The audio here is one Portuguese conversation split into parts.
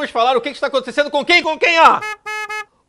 vamos falar o que está acontecendo com quem? Com quem, ó?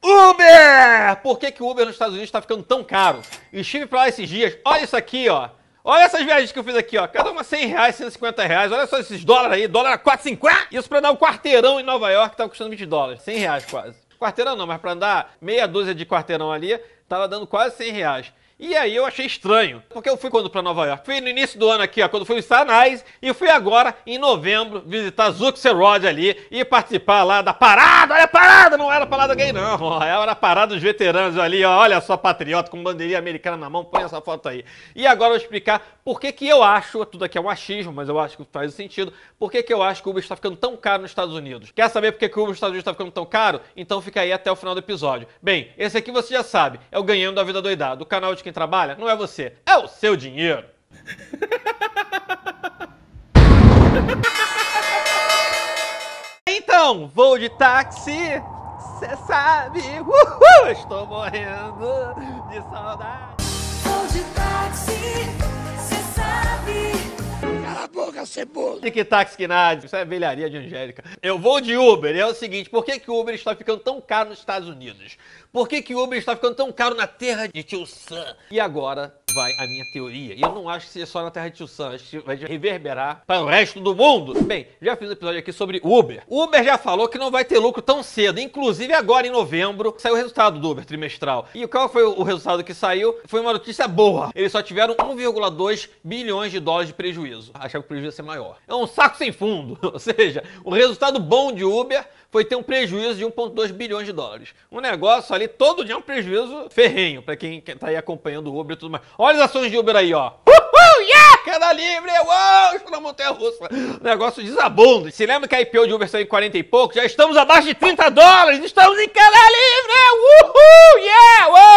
Uber! Por que, que o Uber nos Estados Unidos está ficando tão caro? Estive para lá esses dias, olha isso aqui, ó. Olha essas viagens que eu fiz aqui, ó. Cada uma 100 reais, 150 reais. Olha só esses dólares aí. Dólar a 4,50. Ah! Isso para dar um quarteirão em Nova York, estava tá custando 20 dólares. 100 reais quase. Quarteirão não, mas para andar meia dúzia de quarteirão ali, estava dando quase 100 reais. E aí eu achei estranho, porque eu fui quando para Nova York? Fui no início do ano aqui, ó, quando fui em Sanais, e fui agora, em novembro, visitar Zuxerod ali e participar lá da parada, olha a parada, não era parada gay não, ó, é, era a parada dos veteranos ali, ó, olha só patriota com bandeirinha americana na mão, põe essa foto aí. E agora eu vou explicar por que que eu acho, tudo aqui é um achismo, mas eu acho que faz sentido, por que que eu acho que o Uber está ficando tão caro nos Estados Unidos. Quer saber por que, que o Uber nos Estados Unidos está ficando tão caro? Então fica aí até o final do episódio. Bem, esse aqui você já sabe, é o Ganhando da Vida Doidado, o canal de quem quem trabalha não é você, é o seu dinheiro. então, vou de táxi, cê sabe, uhul, estou morrendo de saudade. Vou de táxi a cebola. Tic-tac, Skinad, isso é velharia de Angélica. Eu vou de Uber, é o seguinte, por que, que o Uber está ficando tão caro nos Estados Unidos? Por que, que o Uber está ficando tão caro na terra de tio Sam? E agora, vai a minha teoria. E eu não acho que seja só na Terra de Tio Sam, acho que vai reverberar para o resto do mundo. Bem, já fiz um episódio aqui sobre Uber. O Uber já falou que não vai ter lucro tão cedo, inclusive agora em novembro saiu o resultado do Uber trimestral. E qual foi o resultado que saiu? Foi uma notícia boa. Eles só tiveram 1,2 bilhões de dólares de prejuízo. Achava que o prejuízo ia ser maior. É um saco sem fundo. Ou seja, o resultado bom de Uber foi ter um prejuízo de 1,2 bilhões de dólares. Um negócio ali, todo dia é um prejuízo ferrenho, para quem tá aí acompanhando o Uber e tudo mais. Olha as ações de Uber aí, ó. Uhul, yeah! Queda livre, uau, na montanha-russa. O negócio desabundo. Se lembra que a IPO de Uber saiu em 40 e pouco? Já estamos abaixo de 30 dólares, estamos em queda livre, uhul, yeah, uau!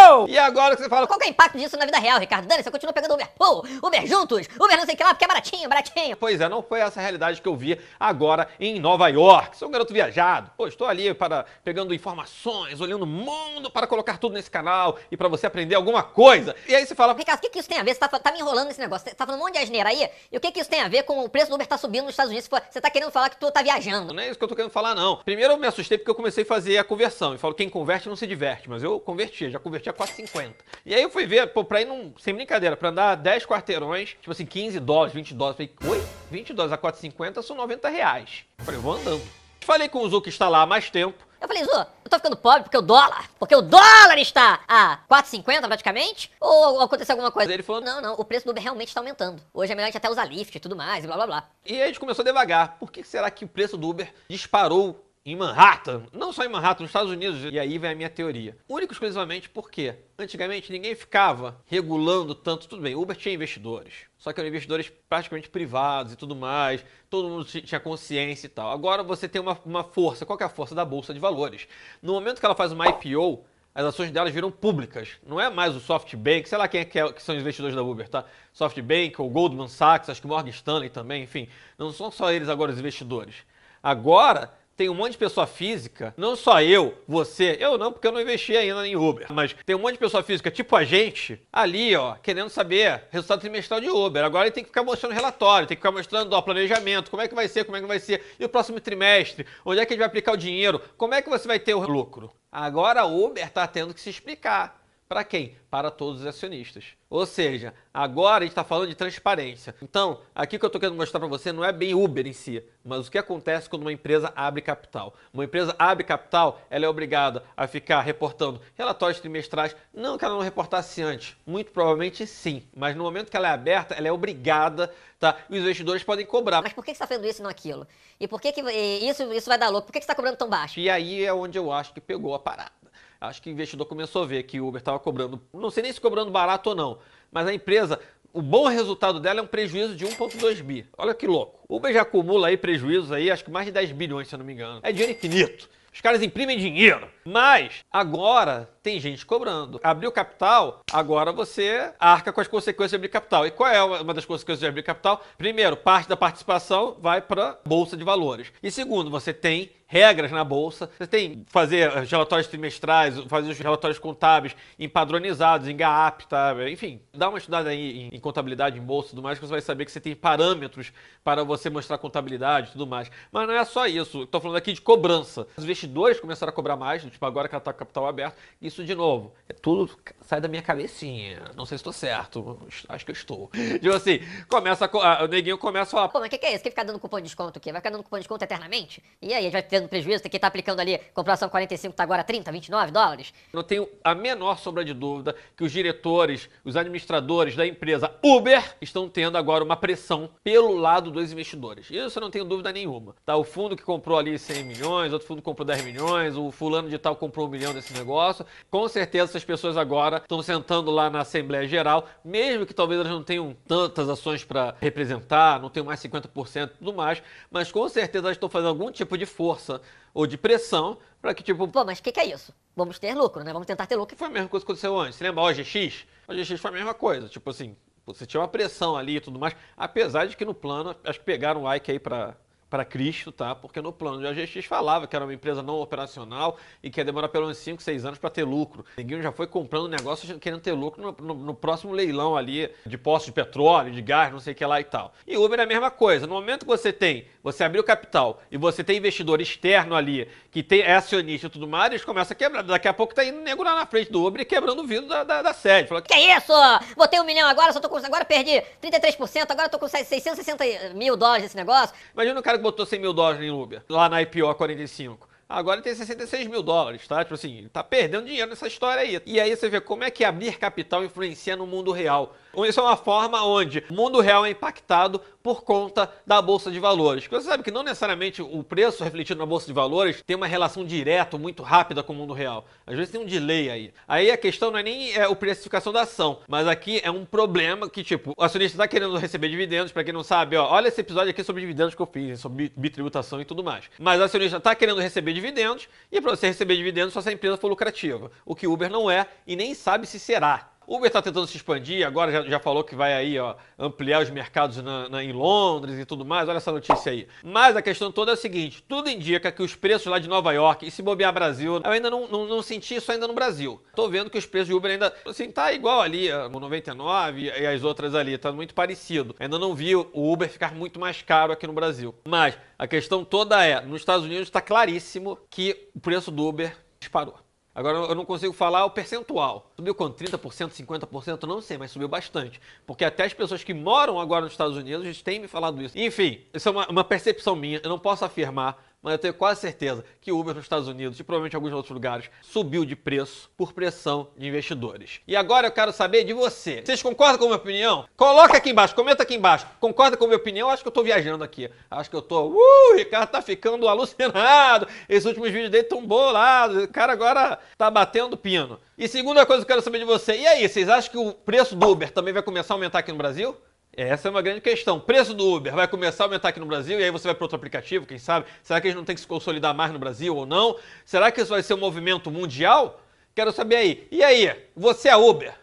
hora que você fala, qual é o impacto disso na vida real, Ricardo? Dani, você continua pegando Uber Pool, Uber Juntos, Uber não sei o que lá, porque é baratinho, baratinho. Pois é, não foi essa a realidade que eu vi agora em Nova York. Sou um garoto viajado. Pô, estou ali para, pegando informações, olhando o mundo para colocar tudo nesse canal e para você aprender alguma coisa. E aí você fala, Ricardo, o que, que isso tem a ver? Você tá, tá me enrolando nesse negócio, você tá falando um monte de asneira aí, e o que, que isso tem a ver com o preço do Uber tá subindo nos Estados Unidos? Você tá querendo falar que tu tá viajando. Não é isso que eu tô querendo falar, não. Primeiro eu me assustei porque eu comecei a fazer a conversão. E falo, quem converte não se diverte, mas eu converti, já converti a 4,50. E aí eu fui ver, pô, pra ir num, sem brincadeira, pra andar 10 quarteirões, tipo assim, 15 dólares, 20 dólares. Falei, oi? 20 dólares a 4,50 são 90 reais. Falei, vou andando. Falei com o Zu que está lá há mais tempo. Eu falei, Zu, eu tô ficando pobre porque o dólar, porque o dólar está a 4,50 praticamente? Ou aconteceu alguma coisa? Ele falou, não, não, o preço do Uber realmente está aumentando. Hoje é melhor a gente até usar Lyft e tudo mais, e blá blá blá. E aí a gente começou devagar. Por que será que o preço do Uber disparou em Manhattan, não só em Manhattan, nos Estados Unidos, e aí vem a minha teoria. Único exclusivamente porque antigamente ninguém ficava regulando tanto, tudo bem, Uber tinha investidores, só que eram investidores praticamente privados e tudo mais, todo mundo tinha consciência e tal. Agora você tem uma, uma força, qual é a força da Bolsa de Valores? No momento que ela faz uma IPO, as ações delas viram públicas. Não é mais o SoftBank, sei lá quem é que, é, que são os investidores da Uber, tá? SoftBank ou Goldman Sachs, acho que Morgan Stanley também, enfim. Não são só eles agora os investidores. Agora, tem um monte de pessoa física, não só eu, você, eu não, porque eu não investi ainda em Uber, mas tem um monte de pessoa física, tipo a gente, ali, ó, querendo saber resultado trimestral de Uber. Agora ele tem que ficar mostrando relatório, tem que ficar mostrando ó, planejamento, como é que vai ser, como é que vai ser, e o próximo trimestre, onde é que ele vai aplicar o dinheiro, como é que você vai ter o lucro. Agora a Uber está tendo que se explicar. Para quem? Para todos os acionistas. Ou seja, agora a gente está falando de transparência. Então, aqui que eu estou querendo mostrar para você não é bem Uber em si, mas o que acontece quando uma empresa abre capital. Uma empresa abre capital, ela é obrigada a ficar reportando relatórios trimestrais. Não que ela não reportasse antes, muito provavelmente sim, mas no momento que ela é aberta, ela é obrigada, tá? E os investidores podem cobrar. Mas por que você está fazendo isso e não aquilo? E por que, que isso, isso vai dar louco? Por que você está cobrando tão baixo? E aí é onde eu acho que pegou a parada. Acho que o investidor começou a ver que o Uber estava cobrando, não sei nem se cobrando barato ou não, mas a empresa, o bom resultado dela é um prejuízo de 1,2 bi. Olha que louco. O Uber já acumula aí prejuízos aí, acho que mais de 10 bilhões, se eu não me engano. É dinheiro infinito. Os caras imprimem dinheiro. Mas agora tem gente cobrando. Abriu capital, agora você arca com as consequências de abrir capital. E qual é uma das consequências de abrir capital? Primeiro, parte da participação vai para bolsa de valores. E segundo, você tem regras na bolsa, você tem que fazer relatórios trimestrais, fazer os relatórios contábeis empadronizados em GAAP, tá? enfim, dá uma estudada aí em, contabilidade, em bolsa e tudo mais, que você vai saber que você tem parâmetros para você mostrar contabilidade e tudo mais. Mas não é só isso, estou falando aqui de cobrança. Os investidores começaram a cobrar mais, tipo agora que ela está com capital aberto, isso de novo. É tudo sai da minha cabecinha. Não sei se estou certo. Acho que eu estou. Tipo assim, começa a, ah, o neguinho começa a falar. Pô, mas o é que, é que, é isso? Que ficar dando cupom de desconto aqui? Vai ficar dando cupom de desconto eternamente? E aí, a gente vai tendo prejuízo, tem que estar tá aplicando ali, compração 45 tá agora 30, 29 dólares? Não tenho a menor sombra de dúvida que os diretores, os administradores da empresa Uber estão tendo agora uma pressão pelo lado dos investidores. Isso eu não tenho dúvida nenhuma. Tá? O fundo que comprou ali 100 milhões, outro fundo comprou 10 milhões, o fulano de tal comprou um milhão desse negócio com certeza essas pessoas agora estão sentando lá na Assembleia Geral, mesmo que talvez elas não tenham tantas ações para representar, não tenham mais 50% e tudo mais, mas com certeza elas estão fazendo algum tipo de força ou de pressão para que, tipo. Pô, mas o que, que, é isso? Vamos ter lucro, né? Vamos tentar ter lucro. Foi a mesma coisa que aconteceu antes. Você lembra a OGX? A OGX foi a mesma coisa. Tipo assim, você tinha uma pressão ali e tudo mais, apesar de que no plano, acho que pegaram o Ike aí para para Cristo, tá? Porque no plano de AGX falava que era uma empresa não operacional e que ia demorar pelo menos 5, 6 anos para ter lucro. Ninguém já foi comprando negócio querendo ter lucro no, no, no, próximo leilão ali de poços de petróleo, de gás, não sei o que lá e tal. E Uber é a mesma coisa. No momento que você tem, você abriu capital e você tem investidor externo ali que tem, é acionista e tudo mais, eles começam a quebrar. Daqui a pouco tá indo nego lá na frente do Uber e quebrando o vidro da, da, da sede. Falou, que é isso? Botei um milhão agora, só tô com, agora perdi 33%, agora tô com 660 mil dólares nesse negócio. Imagina o cara botou 100 mil dólares em Uber, lá na IPO 45. Agora ele tem 66 mil dólares, tá? Tipo assim, ele tá perdendo dinheiro nessa história aí. E aí você vê como é que abrir capital influencia no mundo real. Isso é uma forma onde o mundo real é impactado por conta da bolsa de valores. Você sabe que não necessariamente o preço refletido na bolsa de valores tem uma relação direta, muito rápida com o mundo real. Às vezes tem um delay aí. Aí a questão não é nem é, o precificação da ação, mas aqui é um problema que, tipo, o acionista está querendo receber dividendos. Para quem não sabe, ó, olha esse episódio aqui sobre dividendos que eu fiz, sobre bitributação e tudo mais. Mas o acionista está querendo receber dividendos e para você receber dividendos só se a empresa for lucrativa, o que Uber não é e nem sabe se será. Uber está tentando se expandir, agora já, já, falou que vai aí ó, ampliar os mercados na, na, em Londres e tudo mais, olha essa notícia aí. Mas a questão toda é a seguinte, tudo indica que os preços lá de Nova York, e se bobear Brasil, eu ainda não, não, não senti isso ainda no Brasil. Estou vendo que os preços de Uber ainda, assim, tá igual ali, é, no 99 e as outras ali, tá muito parecido. Ainda não vi o Uber ficar muito mais caro aqui no Brasil. Mas a questão toda é, nos Estados Unidos está claríssimo que o preço do Uber disparou. Agora eu não consigo falar o percentual. Subiu quanto? 30%, 50%? Não sei, mas subiu bastante. Porque até as pessoas que moram agora nos Estados Unidos têm me falado isso. Enfim, isso é uma, uma percepção minha. Eu não posso afirmar, mas eu tenho quase certeza que o Uber nos Estados Unidos e provavelmente em alguns outros lugares subiu de preço por pressão de investidores. E agora eu quero saber de você. Vocês concordam com a minha opinião? Coloca aqui embaixo, comenta aqui embaixo. Concorda com a minha opinião? Acho que eu tô viajando aqui. Acho que eu tô. Uh, o Ricardo tá ficando alucinado. Esses últimos vídeos dele tão bolados. O cara agora tá batendo pino. E segunda coisa que eu quero saber de você. E aí, vocês acham que o preço do Uber também vai começar a aumentar aqui no Brasil? Essa é uma grande questão. Preço do Uber vai começar a aumentar aqui no Brasil e aí você vai para outro aplicativo, quem sabe? Será que a gente não tem que se consolidar mais no Brasil ou não? Será que isso vai ser um movimento mundial? Quero saber aí. E aí, você é Uber?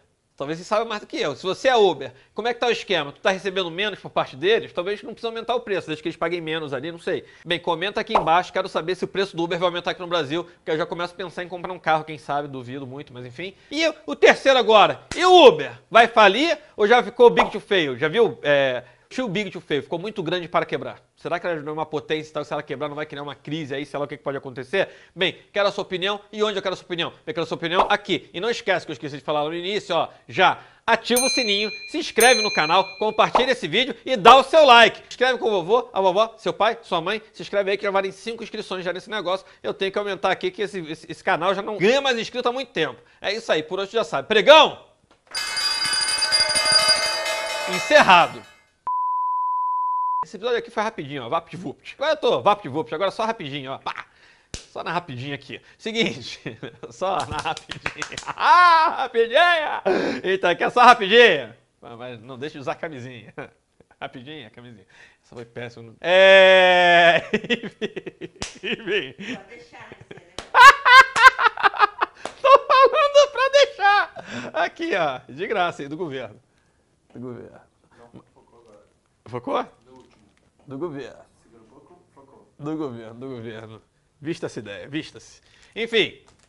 Talvez você saiba mais do que eu. Se você é Uber, como é que tá o esquema? Tu tá recebendo menos por parte deles? Talvez não precisa aumentar o preço, desde que eles paguem menos ali, não sei. Bem, comenta aqui embaixo, quero saber se o preço do Uber vai aumentar aqui no Brasil, porque eu já começo a pensar em comprar um carro, quem sabe, duvido muito, mas enfim. E o terceiro agora, e o Uber? Vai falir ou já ficou big to fail? Já viu? É Too big to fail, ficou muito grande para quebrar. Será que ela não é uma potência e tal? Se ela quebrar, não vai criar uma crise aí, sei lá o que pode acontecer? Bem, quero a sua opinião. E onde eu quero a sua opinião? Eu quero a sua opinião aqui. E não esquece que eu esqueci de falar no início, ó, já ativa o sininho, se inscreve no canal, compartilha esse vídeo e dá o seu like. Escreve com o vovô, a vovó, seu pai, sua mãe, se inscreve aí que já valem 5 inscrições já nesse negócio. Eu tenho que aumentar aqui que esse, esse, esse canal já não ganha mais inscrito há muito tempo. É isso aí, por hoje já sabe. Pregão! Encerrado. Esse episódio aqui foi rapidinho, ó. VaptVupt. Agora eu tô VaptVupt, agora só rapidinho, ó. Pá! Só na rapidinha aqui. Seguinte, só na rapidinha. Ah, rapidinha! Eita, aqui é só rapidinha. Mas não deixe de usar camisinha. Rapidinha, camisinha. Essa foi péssima. É... Enfim. Pode deixar, né? Tô falando pra deixar. Aqui, ó. De graça aí, do governo. Do governo. Não, focou agora. Focou? Do governo. Do governo, do governo. Vista essa ideia, vista-se. Enfim,